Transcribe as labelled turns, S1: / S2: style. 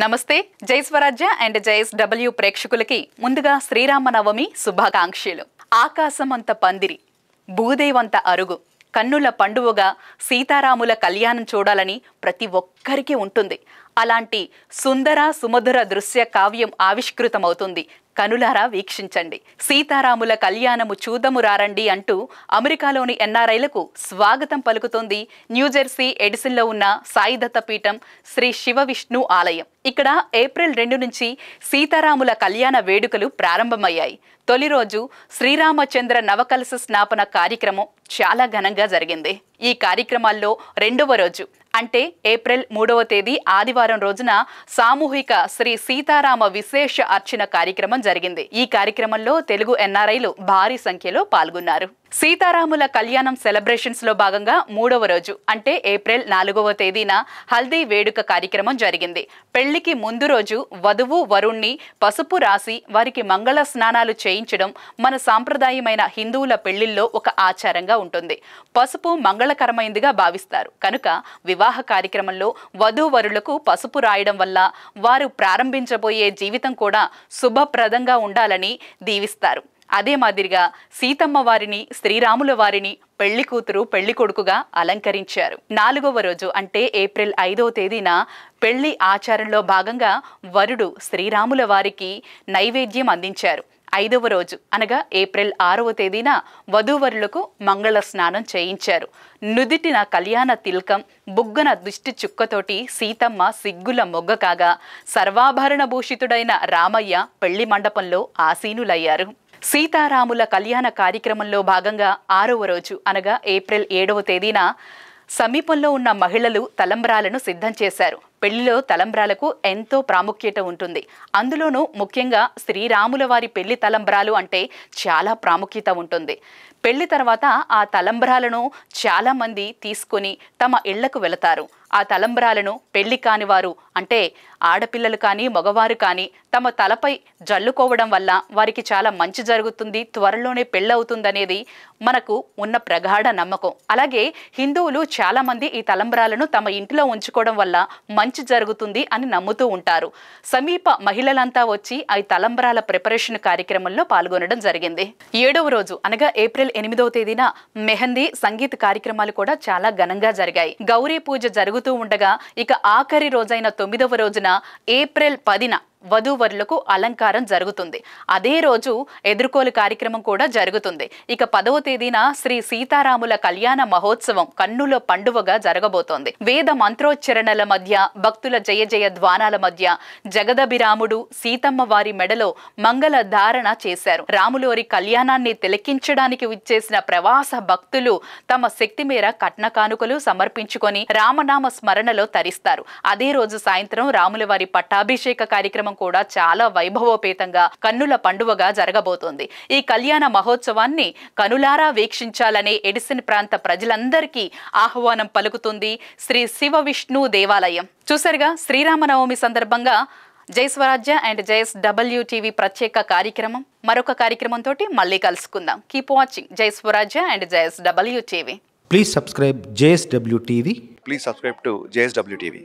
S1: నమస్తే జై స్వరాజ్య అండ్ జైస్ డబ్ల్యూ ప్రేక్షకులకి ముందుగా శ్రీరామనవమి శుభాకాంక్షలు ఆకాశం అంత పందిరి భూదేవంత అరుగు కన్నుల పండువగా సీతారాముల కళ్యాణం చూడాలని ప్రతి ఒక్కరికి ఉంటుంది అలాంటి సుందర సుమధుర దృశ్య కావ్యం ఆవిష్కృతమవుతుంది కనులారా వీక్షించండి సీతారాముల కళ్యాణము చూదము రారండి అంటూ అమెరికాలోని ఎన్ఆర్ఐలకు స్వాగతం పలుకుతోంది న్యూజెర్సీ ఎడిసిన్లో ఉన్న సాయిదత్త పీఠం శ్రీ శివ విష్ణు ఆలయం ఇక్కడ ఏప్రిల్ రెండు నుంచి సీతారాముల కళ్యాణ వేడుకలు ప్రారంభమయ్యాయి తొలి రోజు శ్రీరామచంద్ర నవకలశ స్నాపన కార్యక్రమం చాలా ఘనంగా జరిగింది ఈ కార్యక్రమాల్లో రెండవ రోజు అంటే ఏప్రిల్ మూడవ తేదీ ఆదివారం రోజున సామూహిక శ్రీ సీతారామ విశేష అర్చన కార్యక్రమం జరిగింది ఈ కార్యక్రమంలో తెలుగు ఎన్ఆర్ఐలు భారీ సంఖ్యలో పాల్గొన్నారు సీతారాముల కళ్యాణం సెలబ్రేషన్స్ లో భాగంగా మూడవ రోజు అంటే ఏప్రిల్ నాలుగవ తేదీన హల్దీ వేడుక కార్యక్రమం జరిగింది పెళ్లికి ముందు రోజు వధువు వరుణ్ణి పసుపు రాసి వారికి మంగళ స్నానాలు చేయించడం మన సాంప్రదాయమైన హిందువుల పెళ్లిల్లో ఒక ఆచారంగా ఉంటుంది పసుపు మంగళకరమైందిగా భావిస్తారు కనుక వివాహ కార్యక్రమంలో వధూవరులకు పసుపు రాయడం వల్ల వారు ప్రారంభించబోయే జీవితం కూడా శుభప్రదంగా ఉండాలని దీవిస్తారు అదే మాదిరిగా సీతమ్మ వారిని శ్రీరాముల వారిని పెళ్లి కూతురు పెళ్లి కొడుకుగా అలంకరించారు నాలుగవ రోజు అంటే ఏప్రిల్ ఐదవ తేదీన పెళ్లి ఆచారంలో భాగంగా వరుడు శ్రీరాముల వారికి నైవేద్యం అందించారు ఐదవ రోజు అనగా ఏప్రిల్ ఆరవ తేదీన వధూవరులకు మంగళ స్నానం చేయించారు నుదిటిన కళ్యాణ తిల్కం బుగ్గన దుష్టి చుక్కతోటి సీతమ్మ సిగ్గుల మొగ్గ కాగా సర్వాభరణ భూషితుడైన రామయ్య పెళ్లి మండపంలో ఆసీనులయ్యారు సీతారాముల కళ్యాణ కార్యక్రమంలో భాగంగా ఆరవ రోజు అనగా ఏప్రిల్ ఏడవ తేదీన సమీపంలో ఉన్న మహిళలు తలంబ్రాలను సిద్ధం చేశారు పెళ్లిలో తలంబ్రాలకు ఎంతో ప్రాముఖ్యత ఉంటుంది అందులోనూ ముఖ్యంగా శ్రీరాముల వారి పెళ్లి తలంబ్రాలు అంటే చాలా ప్రాముఖ్యత ఉంటుంది పెళ్లి తర్వాత ఆ తలంబ్రాలను చాలామంది తీసుకుని తమ ఇళ్లకు వెళతారు ఆ తలంబ్రాలను పెళ్లి కానివారు అంటే ఆడపిల్లలు కానీ మగవారు కానీ తమ తలపై జల్లుకోవడం వల్ల వారికి చాలా మంచి జరుగుతుంది త్వరలోనే పెళ్ళవుతుందనేది మనకు ఉన్న ప్రగాఢ నమ్మకం అలాగే హిందువులు చాలామంది ఈ తలంబ్రాలను తమ ఇంటిలో ఉంచుకోవడం వల్ల మంచి జరుగుతుంది అని నమ్ముతూ ఉంటారు సమీప మహిళలంతా వచ్చి ఆ తలంబ్రాల ప్రిపరేషన్ కార్యక్రమంలో పాల్గొనడం జరిగింది ఏడవ రోజు అనగా ఏప్రిల్ ఎనిమిదవ తేదీన మెహందీ సంగీత కార్యక్రమాలు కూడా చాలా ఘనంగా జరిగాయి గౌరీ పూజ జరుగు జరుగుతూ ఉండగా ఇక ఆఖరి రోజైన తొమ్మిదవ రోజున ఏప్రిల్ పదిన వధూవరులకు అలంకారం జరుగుతుంది అదే రోజు ఎదుర్కోలు కార్యక్రమం కూడా జరుగుతుంది ఇక పదవ తేదీన శ్రీ సీతారాముల కళ్యాణ మహోత్సవం కన్నుల పండువగా జరగబోతోంది వేద మంత్రోచ్చరణల మధ్య భక్తుల జయ జయ ద్వానాల మధ్య జగదభిరాముడు సీతమ్మ వారి మెడలో మంగళ ధారణ చేశారు రాములోరి కళ్యాణాన్ని తిలకించడానికి విచ్చేసిన ప్రవాస భక్తులు తమ శక్తి మేర కట్న కానుకలు సమర్పించుకొని రామనామ స్మరణలో తరిస్తారు అదే రోజు సాయంత్రం రాములవారి పట్టాభిషేక కార్యక్రమం మహోత్సవం కూడా చాలా వైభవోపేతంగా కన్నుల పండువగా జరగబోతోంది ఈ కళ్యాణ మహోత్సవాన్ని కనులారా వీక్షించాలనే ఎడిసిన్ ప్రాంత ప్రజలందరికీ ఆహ్వానం పలుకుతుంది శ్రీ శివ విష్ణు దేవాలయం చూసారుగా శ్రీరామనవమి సందర్భంగా జై స్వరాజ్య అండ్ జైస్ డబ్ల్యూటీవీ ప్రత్యేక కార్యక్రమం మరొక కార్యక్రమంతో మళ్ళీ కలుసుకుందాం కీప్ వాచింగ్ జై Swarajya and JS W TV please subscribe JSW TV please subscribe to జేఎస్డబ్ల్యూటీవీ